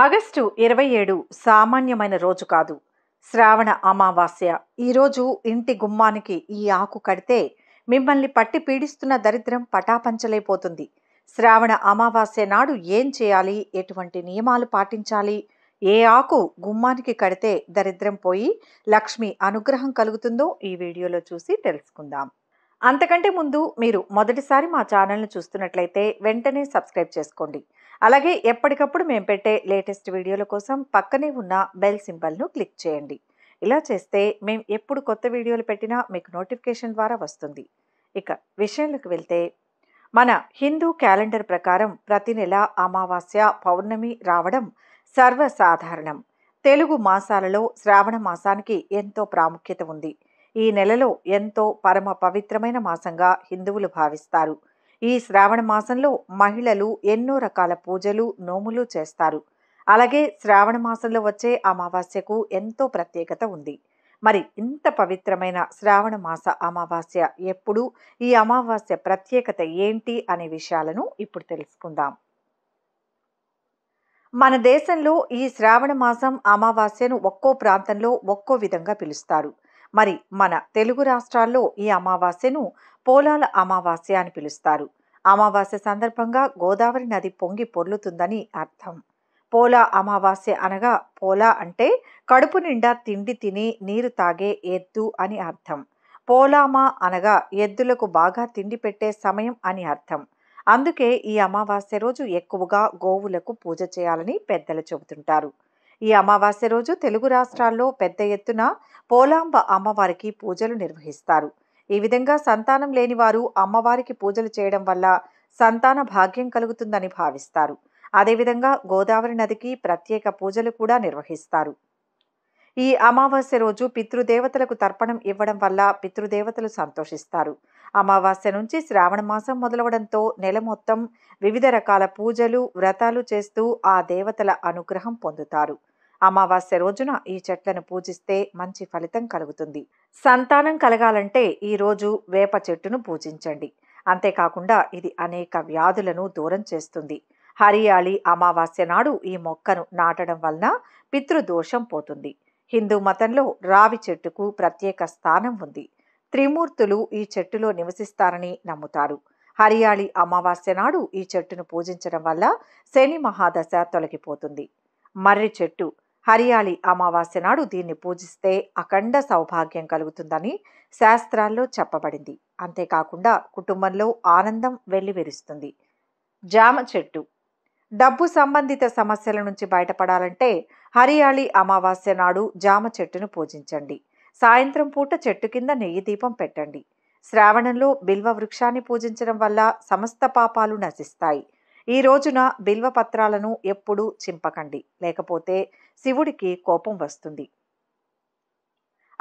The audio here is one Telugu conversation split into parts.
ఆగస్టు ఇరవై ఏడు సామాన్యమైన రోజు కాదు శ్రావణ అమావాస్య ఈరోజు ఇంటి గుమ్మానికి ఈ ఆకు కడితే మిమ్మల్ని పట్టి పీడిస్తున్న దరిద్రం పటాపంచలైపోతుంది శ్రావణ అమావాస్య నాడు ఏం చేయాలి ఎటువంటి నియమాలు పాటించాలి ఏ ఆకు గుమ్మానికి కడితే దరిద్రం పోయి లక్ష్మి అనుగ్రహం కలుగుతుందో ఈ వీడియోలో చూసి తెలుసుకుందాం అంతకంటే ముందు మీరు మొదటిసారి మా ఛానల్ను చూస్తున్నట్లయితే వెంటనే సబ్స్క్రైబ్ చేసుకోండి అలాగే ఎప్పటికప్పుడు మేము పెట్టే లేటెస్ట్ వీడియోల కోసం పక్కనే ఉన్న బెల్ సింబల్ను క్లిక్ చేయండి ఇలా చేస్తే మేము ఎప్పుడు కొత్త వీడియోలు పెట్టినా మీకు నోటిఫికేషన్ ద్వారా వస్తుంది ఇక విషయంలోకి వెళ్తే మన హిందూ క్యాలెండర్ ప్రకారం ప్రతి నెల అమావాస్య పౌర్ణమి రావడం సర్వసాధారణం తెలుగు మాసాలలో శ్రావణ మాసానికి ఎంతో ప్రాముఖ్యత ఉంది ఈ నెలలో ఎంతో పరమ పవిత్రమైన మాసంగా హిందువులు భావిస్తారు ఈ శ్రావణ మాసంలో మహిళలు ఎన్నో రకాల పూజలు నోములు చేస్తారు అలాగే శ్రావణ మాసంలో వచ్చే అమావాస్యకు ఎంతో ప్రత్యేకత ఉంది మరి ఇంత పవిత్రమైన శ్రావణ మాస అమావాస్య ఎప్పుడు ఈ అమావాస్య ప్రత్యేకత ఏంటి అనే విషయాలను ఇప్పుడు తెలుసుకుందాం మన దేశంలో ఈ శ్రావణ మాసం అమావాస్యను ఒక్కో ప్రాంతంలో ఒక్కో విధంగా పిలుస్తారు మరి మన తెలుగు రాష్ట్రాల్లో ఈ అమావాస్యను పోలాల అమావాస్య అని పిలుస్తారు అమావాస్య సందర్భంగా గోదావరి నది పొంగి పొర్లుతుందని అర్థం పోలా అమావాస్య అనగా పోలా అంటే కడుపు నిండా తిండి తిని నీరు తాగే ఎద్దు అని అర్థం పోలామా అనగా ఎద్దులకు బాగా తిండి పెట్టే సమయం అని అర్థం అందుకే ఈ అమావాస్య రోజు ఎక్కువగా గోవులకు పూజ చేయాలని పెద్దలు చెబుతుంటారు ఈ అమావాస్య రోజు తెలుగు రాష్ట్రాల్లో పెద్ద ఎత్తున పోలాంబ అమ్మవారికి పూజలు నిర్వహిస్తారు ఈ విధంగా సంతానం లేని వారు అమ్మవారికి పూజలు చేయడం వల్ల సంతాన భాగ్యం కలుగుతుందని భావిస్తారు అదేవిధంగా గోదావరి నదికి ప్రత్యేక పూజలు కూడా నిర్వహిస్తారు ఈ అమావాస్య రోజు పితృదేవతలకు తర్పణం ఇవ్వడం వల్ల పితృదేవతలు సంతోషిస్తారు అమావాస్య నుంచి శ్రావణ మాసం మొదలవడంతో నెల మొత్తం వివిధ రకాల పూజలు వ్రతాలు చేస్తూ ఆ దేవతల అనుగ్రహం పొందుతారు అమావాస్య రోజున ఈ చెట్లను పూజిస్తే మంచి ఫలితం కలుగుతుంది సంతానం కలగాలంటే ఈరోజు వేప చెట్టును పూజించండి అంతేకాకుండా ఇది అనేక వ్యాధులను దూరం చేస్తుంది హరియాళి అమావాస్య నాడు ఈ మొక్కను నాటడం వలన పితృదోషం పోతుంది హిందూ మతంలో రావి చెట్టుకు ప్రత్యేక స్థానం ఉంది త్రిమూర్తులు ఈ చెట్టులో నివసిస్తారని నమ్ముతారు హరియాళి అమావాస్య నాడు ఈ చెట్టును పూజించడం వల్ల శని మహాదశ తొలగిపోతుంది మర్రి చెట్టు హరియాళి అమావాస్య నాడు దీన్ని పూజిస్తే అఖండ సౌభాగ్యం కలుగుతుందని శాస్త్రాల్లో చెప్పబడింది అంతేకాకుండా కుటుంబంలో ఆనందం వెల్లివిరుస్తుంది జామ చెట్టు డబ్బు సంబంధిత సమస్యల నుంచి బయటపడాలంటే హరియాళి అమావాస్య నాడు జామ చెట్టును పూజించండి సాయంత్రం పూట చెట్టు కింద నెయ్యి దీపం పెట్టండి శ్రావణంలో బిల్వ వృక్షాన్ని పూజించడం వల్ల సమస్త పాపాలు నశిస్తాయి ఈ రోజున బిల్వ పత్రాలను ఎప్పుడూ చింపకండి లేకపోతే శివుడికి కోపం వస్తుంది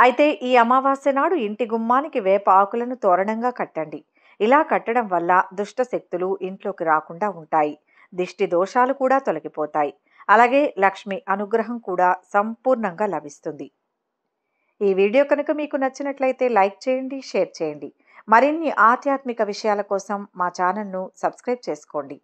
అయితే ఈ అమావాస్య నాడు ఇంటి గుమ్మానికి వేప ఆకులను తోరణంగా కట్టండి ఇలా కట్టడం వల్ల దుష్ట శక్తులు ఇంట్లోకి రాకుండా ఉంటాయి దిష్టి దోషాలు కూడా తొలగిపోతాయి అలాగే లక్ష్మి అనుగ్రహం కూడా సంపూర్ణంగా లభిస్తుంది ఈ వీడియో కనుక మీకు నచ్చినట్లయితే లైక్ చేయండి షేర్ చేయండి మరిన్ని ఆధ్యాత్మిక విషయాల కోసం మా ఛానల్ను సబ్స్క్రైబ్ చేసుకోండి